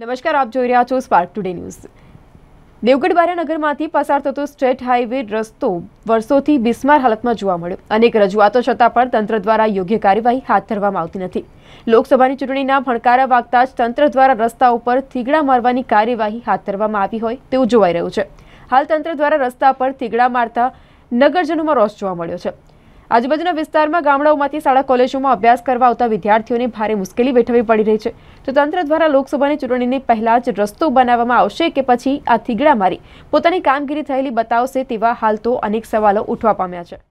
નમસ્કાર આપ જોઈ રહ્યા છો સ્પાર્ક ટુડે ન્યૂઝ દેવગઢ બારાનગરમાંથી પસાર થતો સ્ટેટ હાઈવે રસ્તો વર્ષોથી બિસ્માર હાલતમાં જોવા મળ્યો અનેક રજૂઆતો છતાં પણ તંત્ર દ્વારા યોગ્ય કાર્યવાહી હાથ ધરવામાં આવતી નથી લોકસભાની ચૂંટણીના ભણકારા વાગતા જ તંત્ર દ્વારા રસ્તા ઉપર થીગડા મારવાની કાર્યવાહી હાથ ધરવામાં આવી હોય તેવું જોવાઈ રહ્યું છે હાલ તંત્ર દ્વારા રસ્તા પર થીગડા મારતા નગરજનોમાં રોષ જોવા મળ્યો છે આજુબાજુના વિસ્તારમાં ગામડાઓમાંથી શાળા કોલેજોમાં અભ્યાસ કરવા આવતા વિદ્યાર્થીઓને ભારે મુશ્કેલી વેઠવી પડી રહી છે તો તંત્ર દ્વારા લોકસભાની ચૂંટણીની પહેલા જ રસ્તો બનાવવામાં આવશે કે પછી આ થીગડા મારી પોતાની કામગીરી થયેલી બતાવશે તેવા હાલ તો અનેક સવાલો ઉઠવા પામ્યા છે